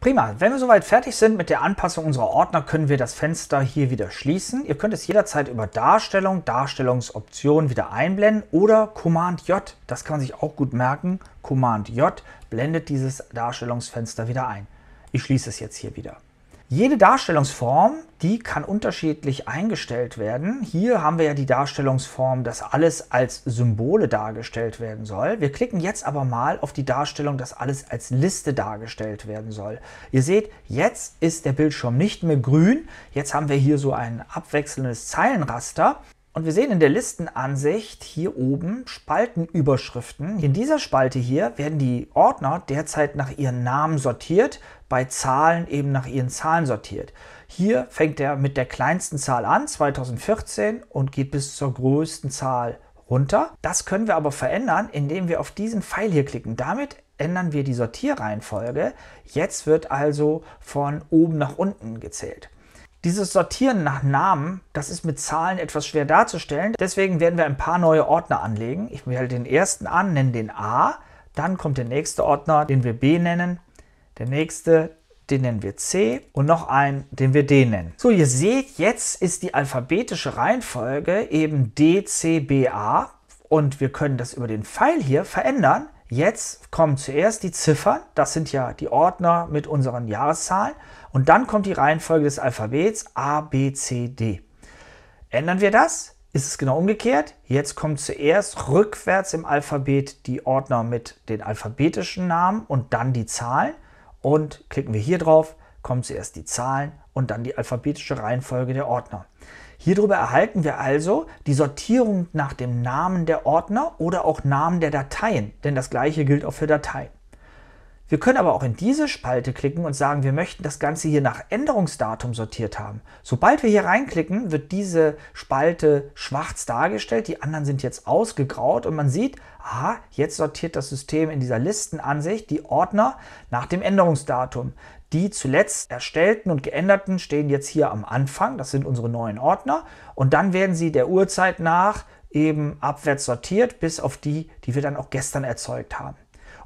Prima, wenn wir soweit fertig sind mit der Anpassung unserer Ordner, können wir das Fenster hier wieder schließen. Ihr könnt es jederzeit über Darstellung, Darstellungsoption wieder einblenden oder Command J, das kann man sich auch gut merken, Command J blendet dieses Darstellungsfenster wieder ein. Ich schließe es jetzt hier wieder. Jede Darstellungsform, die kann unterschiedlich eingestellt werden. Hier haben wir ja die Darstellungsform, dass alles als Symbole dargestellt werden soll. Wir klicken jetzt aber mal auf die Darstellung, dass alles als Liste dargestellt werden soll. Ihr seht, jetzt ist der Bildschirm nicht mehr grün. Jetzt haben wir hier so ein abwechselndes Zeilenraster. Und wir sehen in der Listenansicht hier oben Spaltenüberschriften. In dieser Spalte hier werden die Ordner derzeit nach ihren Namen sortiert, bei Zahlen eben nach ihren Zahlen sortiert. Hier fängt er mit der kleinsten Zahl an, 2014, und geht bis zur größten Zahl runter. Das können wir aber verändern, indem wir auf diesen Pfeil hier klicken. Damit ändern wir die Sortierreihenfolge. Jetzt wird also von oben nach unten gezählt. Dieses Sortieren nach Namen, das ist mit Zahlen etwas schwer darzustellen. Deswegen werden wir ein paar neue Ordner anlegen. Ich wähle den ersten an, nenne den A. Dann kommt der nächste Ordner, den wir B nennen. Der nächste, den nennen wir C. Und noch einen, den wir D nennen. So, ihr seht, jetzt ist die alphabetische Reihenfolge eben D, C, B, A. Und wir können das über den Pfeil hier verändern. Jetzt kommen zuerst die Ziffern, das sind ja die Ordner mit unseren Jahreszahlen. Und dann kommt die Reihenfolge des Alphabets A, B, C, D. Ändern wir das, ist es genau umgekehrt. Jetzt kommen zuerst rückwärts im Alphabet die Ordner mit den alphabetischen Namen und dann die Zahlen. Und klicken wir hier drauf, kommen zuerst die Zahlen und dann die alphabetische Reihenfolge der Ordner. Hierüber erhalten wir also die Sortierung nach dem Namen der Ordner oder auch Namen der Dateien, denn das gleiche gilt auch für Dateien. Wir können aber auch in diese Spalte klicken und sagen, wir möchten das Ganze hier nach Änderungsdatum sortiert haben. Sobald wir hier reinklicken, wird diese Spalte schwarz dargestellt, die anderen sind jetzt ausgegraut und man sieht, aha, jetzt sortiert das System in dieser Listenansicht die Ordner nach dem Änderungsdatum. Die zuletzt erstellten und geänderten stehen jetzt hier am Anfang, das sind unsere neuen Ordner und dann werden sie der Uhrzeit nach eben abwärts sortiert bis auf die, die wir dann auch gestern erzeugt haben.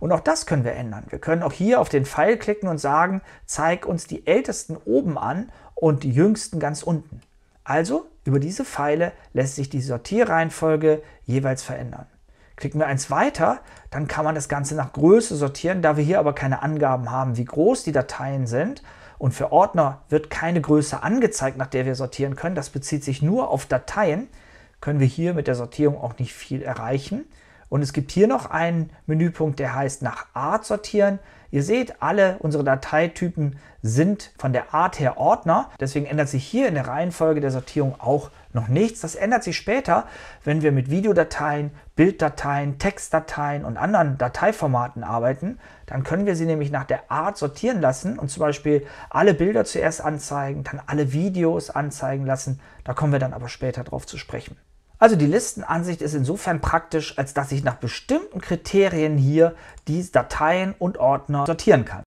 Und auch das können wir ändern. Wir können auch hier auf den Pfeil klicken und sagen, zeig uns die Ältesten oben an und die Jüngsten ganz unten. Also über diese Pfeile lässt sich die Sortierreihenfolge jeweils verändern. Klicken wir eins weiter, dann kann man das Ganze nach Größe sortieren, da wir hier aber keine Angaben haben, wie groß die Dateien sind. Und für Ordner wird keine Größe angezeigt, nach der wir sortieren können. Das bezieht sich nur auf Dateien. Können wir hier mit der Sortierung auch nicht viel erreichen. Und es gibt hier noch einen Menüpunkt, der heißt nach Art sortieren. Ihr seht, alle unsere Dateitypen sind von der Art her Ordner. Deswegen ändert sich hier in der Reihenfolge der Sortierung auch noch nichts. Das ändert sich später, wenn wir mit Videodateien, Bilddateien, Textdateien und anderen Dateiformaten arbeiten. Dann können wir sie nämlich nach der Art sortieren lassen und zum Beispiel alle Bilder zuerst anzeigen, dann alle Videos anzeigen lassen. Da kommen wir dann aber später drauf zu sprechen. Also die Listenansicht ist insofern praktisch, als dass ich nach bestimmten Kriterien hier die Dateien und Ordner sortieren kann.